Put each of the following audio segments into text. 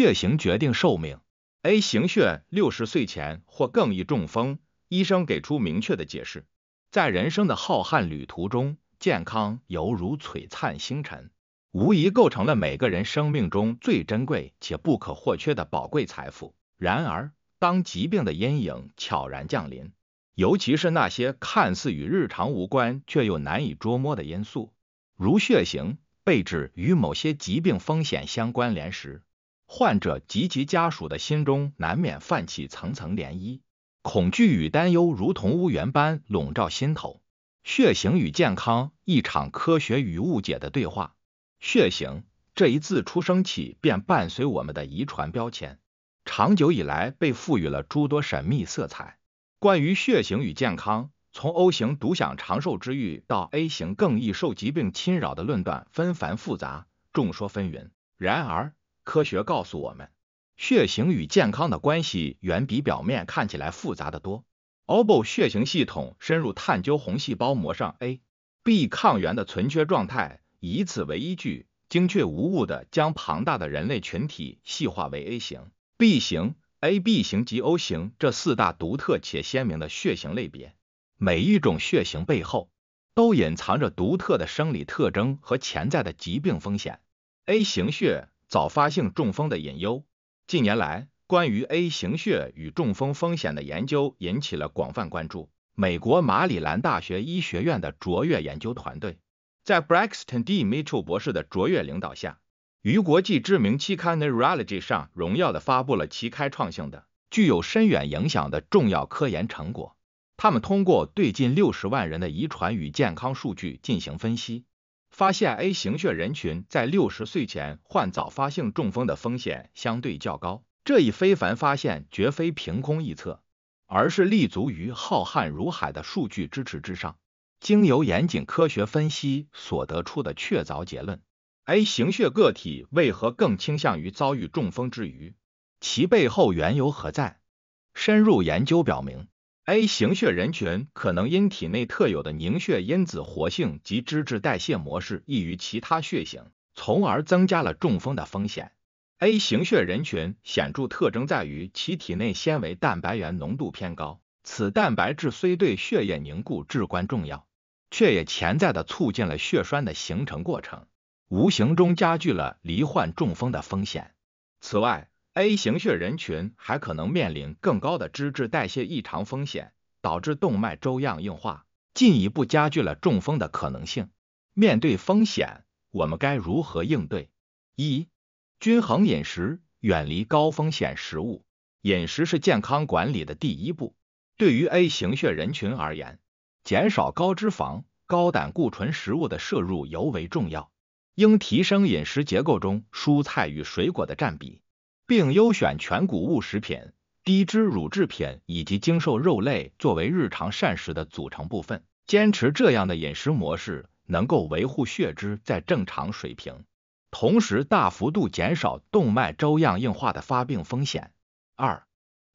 血型决定寿命，A 型血六十岁前或更易中风。医生给出明确的解释。在人生的浩瀚旅途中，健康犹如璀璨星辰，无疑构成了每个人生命中最珍贵且不可或缺的宝贵财富。然而，当疾病的阴影悄然降临，尤其是那些看似与日常无关却又难以捉摸的因素，如血型、被指与某些疾病风险相关联时，患者及其家属的心中难免泛起层层涟漪，恐惧与担忧如同乌云般笼罩心头。血型与健康，一场科学与误解的对话。血型这一自出生起便伴随我们的遗传标签，长久以来被赋予了诸多神秘色彩。关于血型与健康，从 O 型独享长寿之誉到 A 型更易受疾病侵扰的论断纷繁复杂，众说纷纭。然而，科学告诉我们，血型与健康的关系远比表面看起来复杂的多。OBO 血型系统深入探究红细胞膜上 A、B 抗原的存缺状态，以此为依据，精确无误的将庞大的人类群体细化为 A 型、B 型、AB 型及 O 型这四大独特且鲜明的血型类别。每一种血型背后都隐藏着独特的生理特征和潜在的疾病风险。A 型血。早发性中风的隐忧。近年来，关于 A 型血与中风风险的研究引起了广泛关注。美国马里兰大学医学院的卓越研究团队，在 Braxton D Mitchell 博士的卓越领导下，于国际知名期刊《Neurology》上荣耀的发布了其开创性的、具有深远影响的重要科研成果。他们通过对近六十万人的遗传与健康数据进行分析。发现 A 型血人群在六十岁前患早发性中风的风险相对较高。这一非凡发现绝非凭空臆测，而是立足于浩瀚如海的数据支持之上，经由严谨科学分析所得出的确凿结论。A 型血个体为何更倾向于遭遇中风之余，其背后缘由何在？深入研究表明。A 型血人群可能因体内特有的凝血因子活性及脂质代谢模式异于其他血型，从而增加了中风的风险。A 型血人群显著特征在于其体内纤维蛋白原浓度偏高，此蛋白质虽对血液凝固至关重要，却也潜在的促进了血栓的形成过程，无形中加剧了罹患中风的风险。此外，A 型血人群还可能面临更高的脂质代谢异常风险，导致动脉粥样硬化，进一步加剧了中风的可能性。面对风险，我们该如何应对？一、均衡饮食，远离高风险食物。饮食是健康管理的第一步。对于 A 型血人群而言，减少高脂肪、高胆固醇食物的摄入尤为重要，应提升饮食结构中蔬菜与水果的占比。并优选全谷物食品、低脂乳制品以及精瘦肉类作为日常膳食的组成部分。坚持这样的饮食模式，能够维护血脂在正常水平，同时大幅度减少动脉粥样硬化的发病风险。二、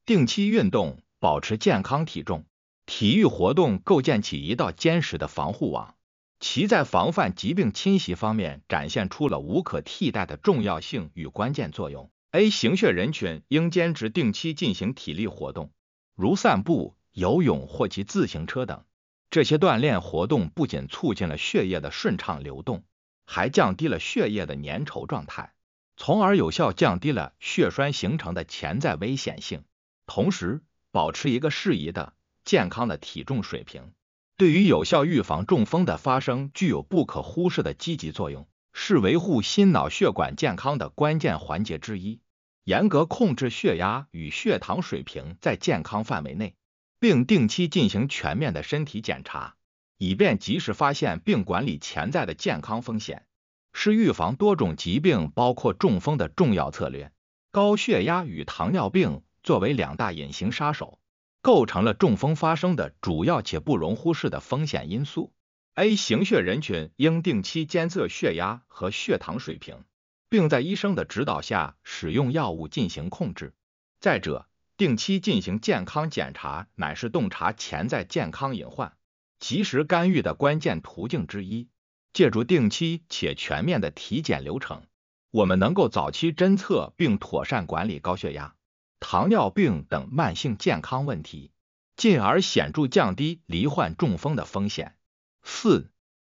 定期运动，保持健康体重。体育活动构建起一道坚实的防护网，其在防范疾病侵袭方面展现出了无可替代的重要性与关键作用。A 型血人群应坚持定期进行体力活动，如散步、游泳或骑自行车等。这些锻炼活动不仅促进了血液的顺畅流动，还降低了血液的粘稠状态，从而有效降低了血栓形成的潜在危险性。同时，保持一个适宜的、健康的体重水平，对于有效预防中风的发生具有不可忽视的积极作用，是维护心脑血管健康的关键环节之一。严格控制血压与血糖水平在健康范围内，并定期进行全面的身体检查，以便及时发现并管理潜在的健康风险，是预防多种疾病，包括中风的重要策略。高血压与糖尿病作为两大隐形杀手，构成了中风发生的主要且不容忽视的风险因素。A 型血人群应定期监测血压和血糖水平。并在医生的指导下使用药物进行控制。再者，定期进行健康检查，乃是洞察潜在健康隐患、及时干预的关键途径之一。借助定期且全面的体检流程，我们能够早期侦测并妥善管理高血压、糖尿病等慢性健康问题，进而显著降低罹患中风的风险。四、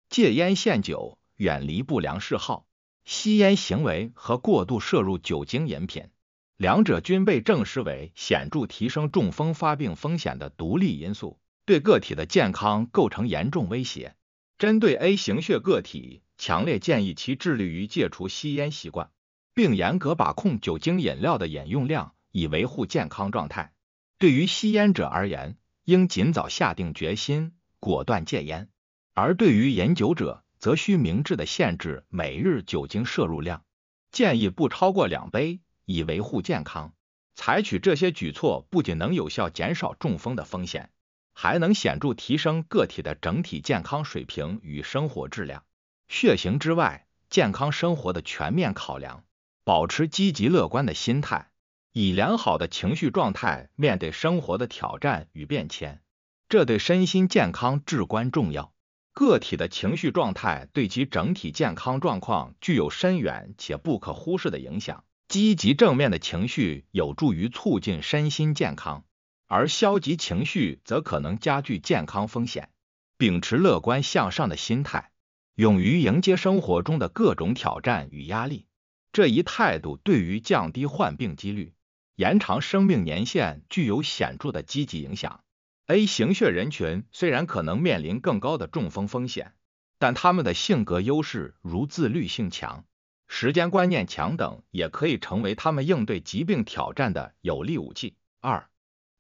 戒烟限酒，远离不良嗜好。吸烟行为和过度摄入酒精饮品，两者均被证实为显著提升中风发病风险的独立因素，对个体的健康构成严重威胁。针对 A 型血个体，强烈建议其致力于戒除吸烟习惯，并严格把控酒精饮料的饮用量，以维护健康状态。对于吸烟者而言，应尽早下定决心，果断戒烟；而对于饮酒者，则需明智的限制每日酒精摄入量，建议不超过两杯，以维护健康。采取这些举措不仅能有效减少中风的风险，还能显著提升个体的整体健康水平与生活质量。血型之外，健康生活的全面考量，保持积极乐观的心态，以良好的情绪状态面对生活的挑战与变迁，这对身心健康至关重要。个体的情绪状态对其整体健康状况具有深远且不可忽视的影响。积极正面的情绪有助于促进身心健康，而消极情绪则可能加剧健康风险。秉持乐观向上的心态，勇于迎接生活中的各种挑战与压力，这一态度对于降低患病几率、延长生命年限具有显著的积极影响。A 型血人群虽然可能面临更高的中风风险，但他们的性格优势，如自律性强、时间观念强等，也可以成为他们应对疾病挑战的有力武器。二、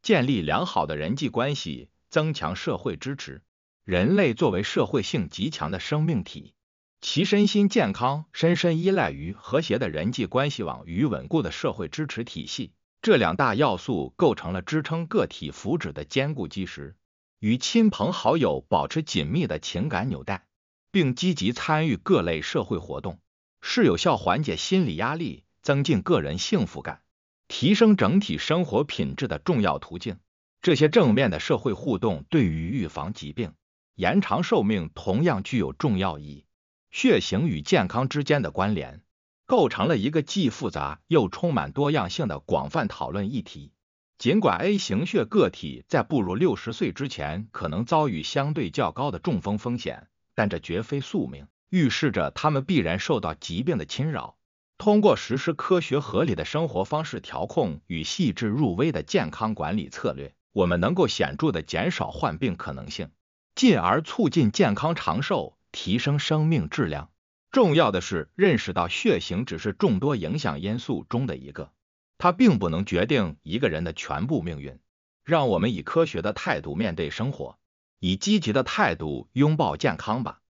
建立良好的人际关系，增强社会支持。人类作为社会性极强的生命体，其身心健康深深依赖于和谐的人际关系网与稳固的社会支持体系。这两大要素构成了支撑个体福祉的坚固基石。与亲朋好友保持紧密的情感纽带，并积极参与各类社会活动，是有效缓解心理压力、增进个人幸福感、提升整体生活品质的重要途径。这些正面的社会互动对于预防疾病、延长寿命同样具有重要意义。血型与健康之间的关联。构成了一个既复杂又充满多样性的广泛讨论议题。尽管 A 型血个体在步入六十岁之前可能遭遇相对较高的中风风险，但这绝非宿命，预示着他们必然受到疾病的侵扰。通过实施科学合理的生活方式调控与细致入微的健康管理策略，我们能够显著的减少患病可能性，进而促进健康长寿，提升生命质量。重要的是认识到血型只是众多影响因素中的一个，它并不能决定一个人的全部命运。让我们以科学的态度面对生活，以积极的态度拥抱健康吧。